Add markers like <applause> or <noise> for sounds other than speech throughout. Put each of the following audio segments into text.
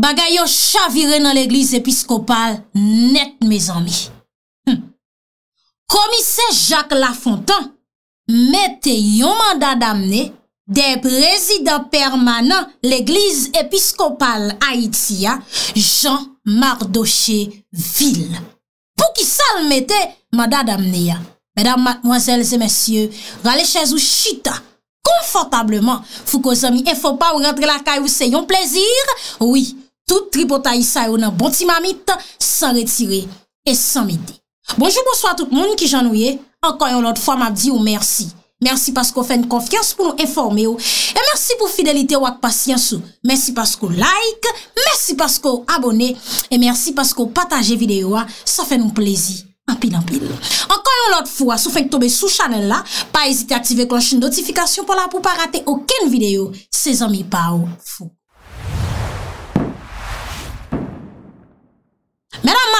bagay yo chavire nan l'Eglise Episkopal net me zami. Komise hm. Jacques Lafontan, mette yon manda damne, de prezident permanent l'Eglise Episkopal Haïti, Jean Mardochéville. Pou ki sal mette, manda damne ya. Medam, mademoiselles et messieurs, rale chèz ou chita, konfortableman, fou ko zami, e fò pa ou rentre la kaj ou se yon plèzir, oui, tout tripotay sa yo nan boti mamit, san retire, e san mide. Bonjou bonsoy a tout mouni ki jan ouye, ankan yon lot fwa ma di ou mersi. Mersi paskou fè n konfians pou nou informe ou, e mersi pou fidelite wak pasyans ou, mersi paskou like, mersi paskou abone, e mersi paskou pataje videyo a, sa fè nou plezi, apin apil. Ankan yon lot fwa, sou fè n tobe sou chanel la, pa ezite aktive kloch n dotifikasyon pou la, pou pa rate oken videyo, se zan mi pa ou fwo.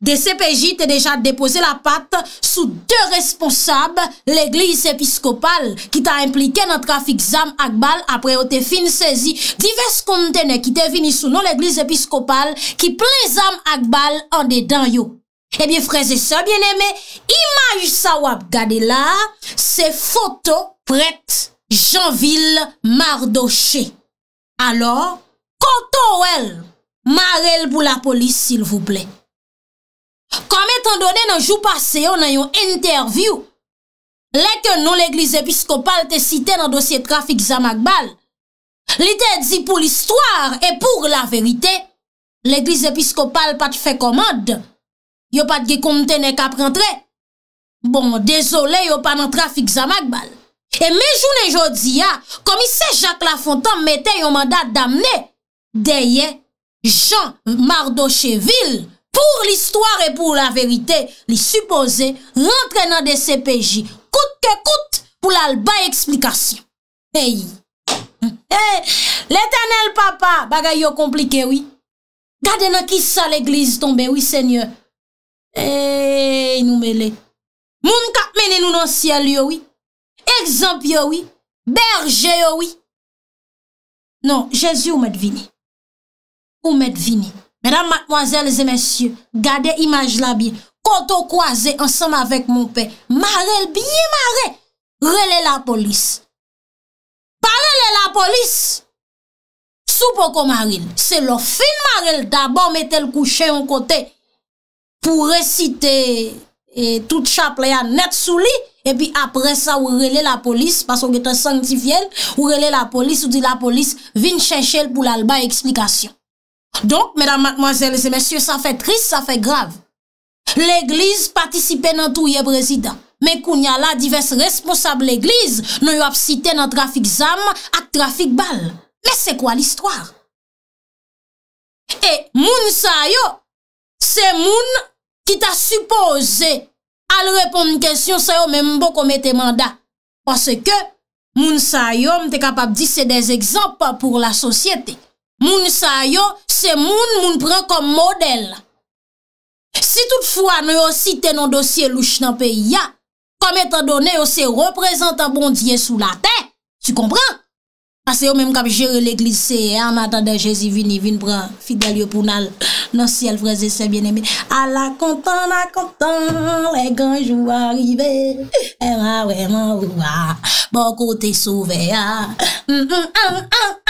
De CPJ te deja depose la pat Sou 2 responsab L'Eglise Episkopal Ki ta implike nan trafik ZAM Akbal Apre o te fin sezi Dives kontene ki te vini sou nou L'Eglise Episkopal Ki plen ZAM Akbal an de dan yo Ebyen eh freze se bien eme Ima yu sawab gade la Se foto pret Janville Mardoshe Alors Koto el Marel pou la polis sil vouplek Kom etan donen nan jou pase yo nan yon interview, leke nou l'Eglise Episkopal te non site nan dosye trafik Zama Gbal, li te di pou l'histoire e pou la verite, l'Eglise Episkopal pat fe komad, yo pat ge koumte ne kap rentre, bon, dezolé, yo pan nan trafik Zama Gbal. E me jou ne ah, jodi ya, kom i se Jacques Lafontan mette yon mandat damne, deye Jean Mardochéville, pou l'histoire et pou la verite, li suppose, rentre nan de se peji, kout ke kout, pou lal ba eksplikasyon. Hey, hey, l'etanel papa, bagay yo komplike, oui, gade nan ki sa l'eglise tombe, oui, seigneur, hey, nou mele, moun ka mene nou nan sial yo, oui, ekzamp yo, oui, berje yo, oui, non, jesu ou mèd vini, ou mèd vini, Madame, mademoiselle, les messieurs, gardez image là-bien. Koto kouazé, ensemble avec mon père, marèl biye marè, relè la polis. Parè lè la polis. Sou poko marèl. Se lò fin marèl, d'abord metèl kouchè yon kote, pou resite tout chap lè ya net sou li, epi apre sa ou relè la polis, pason getè sanctifien, ou relè la polis, ou di la polis, vin chèchèl pou l'alba eksplikasyon. Donk, mèdam, mèdam, mwazèl, mèsyè, sa fè tris, sa fè grav. L'Eglise patisipe nan touye brezidant. Mè koun ya la, divèse responsable l'Eglise, nou yop site nan trafik zam ak trafik bal. Mè se kwa l'histoire? E moun sa yo, se moun ki ta suppose al repon n'kèsyon sa yo mè mbo komè te manda. Pwase ke moun sa yo mte kapab di se dez ekzampan pou la sosyete. Moun sa yo se moun moun pran kom model Si tout fwa nou yo si tenon dosye louch nan pe ya Kom etan do nou yo se reprezentan bondye sou la te Tu kompran? Ase yo menm kap jere l'eklise A matan eh, da jesi vini vini pran Fidel yo pou nal Nan si el fraze se bien emi A la kontan a kontan Le ganjou a rive E eh, ah, ra we nan wou a Bo kote sou ve ya An ah. an mm, an mm, an mm,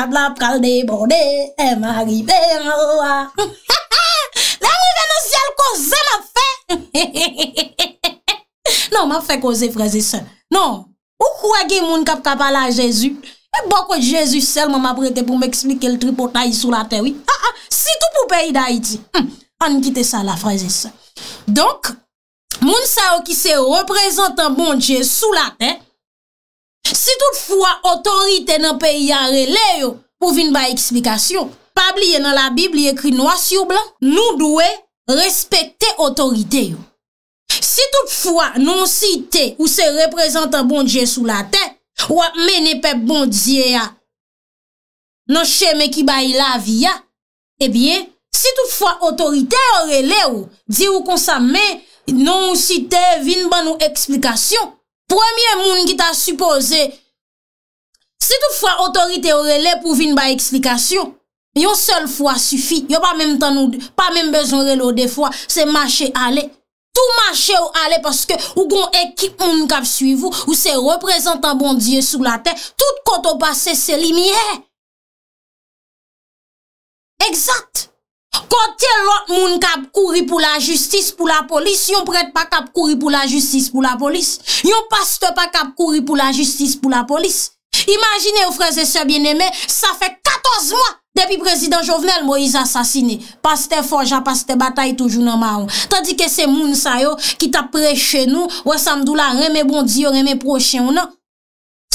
Mwen se ap la pral debo de, e m a ribe m a ro a. Le mwen venosye al koze m a fe. <laughs> Non, m a fe koze fraze se. Non, ou kou agi e moun kap kap ala Jezu? E bako Jezu sel m a m aprete pou m eksplike l tripo ta yi sou la te. Ah, ah, si tou pou pe yi da yi ti. An gite sa la fraze se. Donk, moun sa yo ki se reprezente an bon Jezu sou la te. Si tout fwa otorite nou pe yare le yo pou vin ba eksplikasyon, pabliye nan la Bibli ekri nou asyou blan, nou dwe respekte otorite yo. Si tout fwa nou site ou se reprezentan bondje sou la te, ou a mene pe bondje ya nan cheme ki bayi la vi ya, e bie, si tout fwa otorite yo rele yo, di ou konsame nou site vin ba nou eksplikasyon, Premye moun ki ta supoze, si tout fwa otorite ou rele pou vin ba eksplikasyon, yon sol fwa sufi, yo pa menm tan ou, pa menm bezon rele ou defwa, se mache ale. Tout mache ou ale, paske ou kon ekip moun kap sui vou, ou se reprezentan bon diye sou la ten, tout kont ou pase se li miye. Exakt. Ko te lot moun kap kouri pou la justis pou la polis, yon prete pa kap kouri pou la justis pou la polis. Yon paste pa kap kouri pou la justis pou la polis. Imagine ou freze se bieneme, sa fe 14 mwa depi prezident Jovenel Moïse asasine. Paste forja, paste bataye toujou nan maron. Ta di ke se moun sayo ki tap preche nou, wè samdou la reme bondio, reme proche ou nan.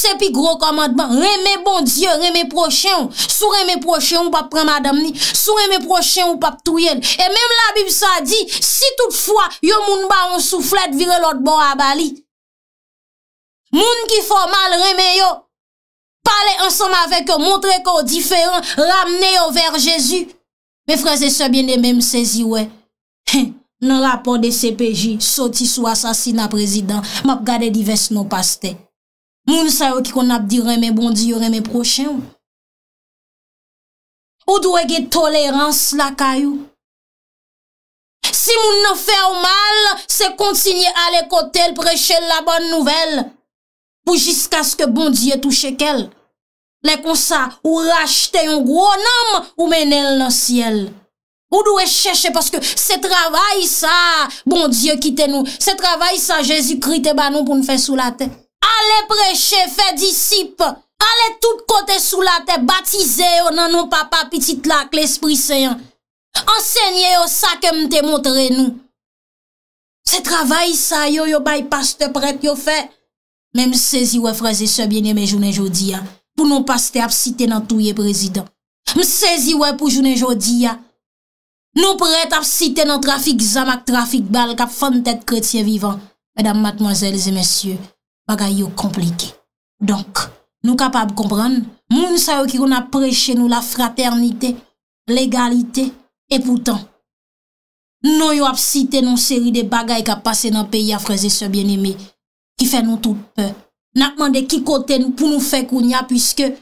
sepi gro komandman, reme bon die, reme prochen, sou reme prochen ou pap premadamni, sou reme prochen ou pap touyen, e menm la bib sa di, si toutfwa, yo moun ba an souflet vire lot bon a Bali, moun ki fò mal, reme yo, pale ansan avèk yo, montre ko di fèran, ramne yo ver Jezu, me freze se bien de menm sezi we, nan rapon de CPJ, soti sou asasina prezident, map gade di vès non paste, Moun sa yon ki kon ap di reme bondi yon reme prochen ou. Ou dwe ge tolerans la kayou. Si moun nan fè ou mal, se kontinye ale kote el preche la bon nouvel. Pou jiska se ke bondi e touche ke el. Lè kon sa ou rachete yon gwo nam ou menel nan siel. Ou dwe chèche paske se travay sa bondi e kite nou. Se travay sa jèzi kri te banon pou nfe sou la te. Te preche, fe disip, ale tout kote sou la te batize yo nan nou papa pitit lak l'esprit seyan. Ansegne yo sa ke mte montre nou. Se travaye sa yo, yo bay pas te prete yo fe. Me msezi we fraze se biene me jounen jodi ya, pou nou pas te ap site nan touye prezident. Msezi we pou jounen jodi ya, nou prete ap site nan trafik zamak trafik bal kap fante kretien vivan. bagay yo komplike. Donk, nou kapab kompran, moun sa yo ki roun apreche nou la fraternite, legalite, epoutan, nou yo ap site nou seri de bagay ka pase nan peyi a fraze se bien eme, ki fe nou tout pe, nan mande ki kote pou nou fe koun ya, pwiske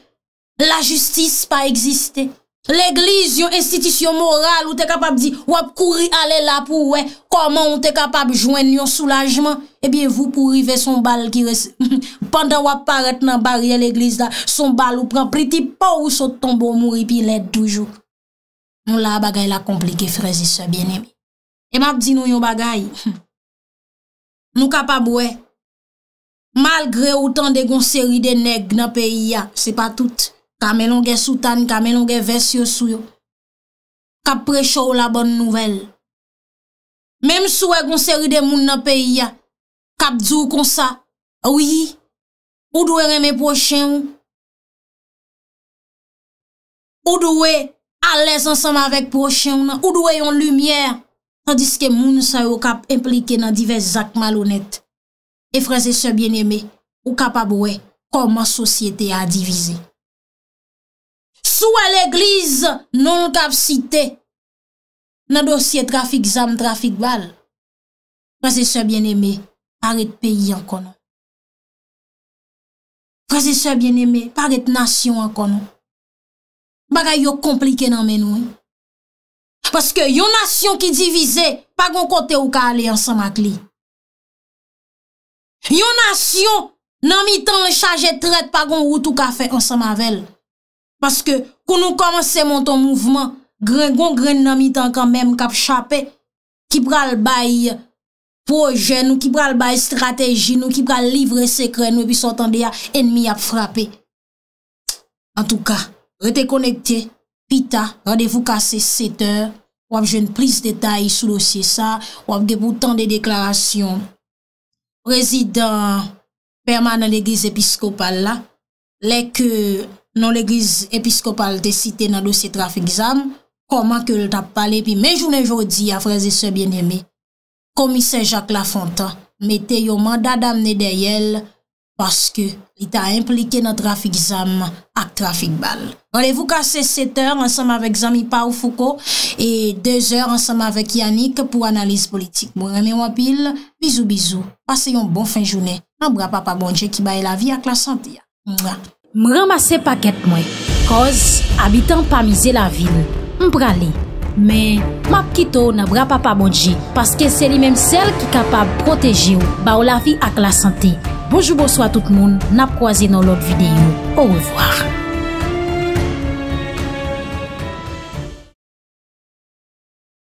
la justice pa existe. L'eglise yon institisyon moral ou te kapab di wap kouri ale la pou we, koman ou te kapab jwen yon soulajman, ebiye eh vou pou rive son bal ki resi. <laughs> Pandan wap paret nan barye l'eglise da, son bal ou pran priti pou ou sot tombo mouri pi let toujou. Nou la bagay la komplike frezi se bienemi. E map di nou yon bagay. <laughs> Nou kapab we, malgre ou tan de gon seri de neg nan peyi ya, se pa tout, ka menonge soutan, ka menonge vesye sou yo, kap prechou la bon nouvel. Mem sou e gonseri de moun na peyi ya, kap dzou konsa, ouyi, ou dwe reme poche ou, ou dwe alè zansama vek poche ou nan, ou dwe yon lumiè, tandis ke moun sa yo kap implike nan divezak malonet, e freze se bien eme, ou kap abwe koma sosyete a divize. sou al eglize, non kap site, nan dosye trafik zam, trafik bal, prezese bien eme, paret peyi an konon. Prezese bien eme, paret nasyon an konon. Bagay yo komplike nan menoun. Paske yo nasyon ki divize, pagon kote ou ka ale ansan makli. Yo nasyon, nan mi tan le chaje tret, pagon ou tou ka fe ansan mavel. Paske, kou nou komanse monton mouvman, gwen, gwen, gwen nan mi tan kan men, kap chapè, ki pral bay projen, nou ki pral bay strateji, nou ki pral livre sekren, nou pi sotan de ya enmi ap frape. An tou ka, rete konekte, pita, radevou kase seter, wap jen plis detay sou dosye sa, wap de boutan de deklarasyon, prezident, permanent de giz episkopal la, leke, Non nan l'Eglise Episkopal te site nan dosye trafik zam, koman ke lout ap pale, pi men jounen joudi, a fraze se bien eme, komise Jacques Lafontan, mete yon manda damne deyel, paske li ta implike nan trafik zam, ak trafik bal. Gole, vou kase sete or, ansame avek zami pa ou foko, e deyse or ansame avek Yannick, pou analise politik. Mwen reme wapil, bizou bizou, pase yon bon fin jounen. Mwen bra pa pa bonje ki baye la vi ak la santia. M ramase paket mwen, koz abitan pa mize la vil, m prale. Men, map kito na bra pa pa modje, paske se li menm sel ki kapab proteji ou, ba ou la vi ak la sante. Bojou bojou a tout moun, nap kwa zi nan lot videyo. Ou revoar.